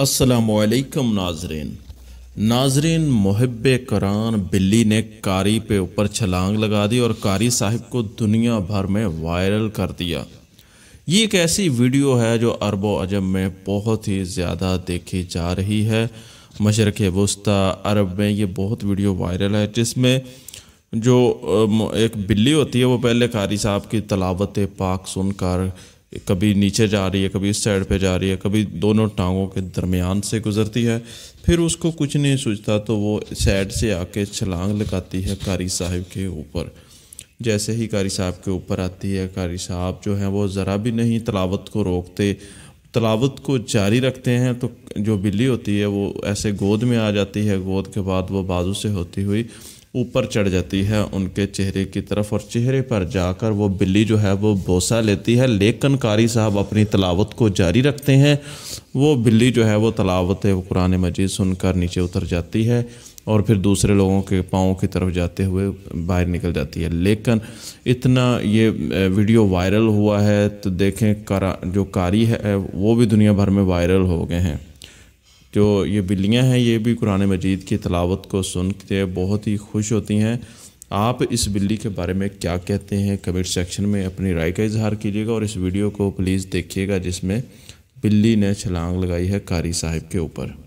असलकम नाजरीन नाजरीन महब करान बिल्ली ने कारी पे ऊपर छलांग लगा दी और कारी साहिब को दुनिया भर में वायरल कर दिया ये एक ऐसी वीडियो है जो अरबो अजब में बहुत ही ज़्यादा देखी जा रही है मशरक़ वस्ता अरब में ये बहुत वीडियो वायरल है जिसमें जो एक बिल्ली होती है वो पहले कारी साहब की तलावत पाक सुनकर कभी नीचे जा रही है कभी इस साइड पे जा रही है कभी दोनों टांगों के दरमियान से गुजरती है फिर उसको कुछ नहीं सोचता तो वो साइड से आके छलांग लगाती है कारी साहब के ऊपर जैसे ही कारी साहब के ऊपर आती है कारी साहब जो हैं वो ज़रा भी नहीं तलावत को रोकते तलावत को जारी रखते हैं तो जो बिल्ली होती है वो ऐसे गोद में आ जाती है गोद के बाद वो बाजू से होती हुई ऊपर चढ़ जाती है उनके चेहरे की तरफ और चेहरे पर जाकर वो बिल्ली जो है वो बोसा लेती है लेकिन कारी साहब अपनी तलावत को जारी रखते हैं वो बिल्ली जो है वो तलावत कुरान मजीद सुनकर नीचे उतर जाती है और फिर दूसरे लोगों के पाँव की तरफ जाते हुए बाहर निकल जाती है लेकिन इतना ये वीडियो वायरल हुआ है तो देखें करा जो कारी है वो भी दुनिया भर में वायरल हो गए हैं जो ये बिल्लियाँ हैं ये भी कुरान मजीद की तलावत को सुन के बहुत ही खुश होती हैं आप इस बिल्ली के बारे में क्या कहते हैं कमेंट सेक्शन में अपनी राय का इजहार कीजिएगा और इस वीडियो को प्लीज़ देखिएगा जिसमें बिल्ली ने छलांग लगाई है कारी साहिब के ऊपर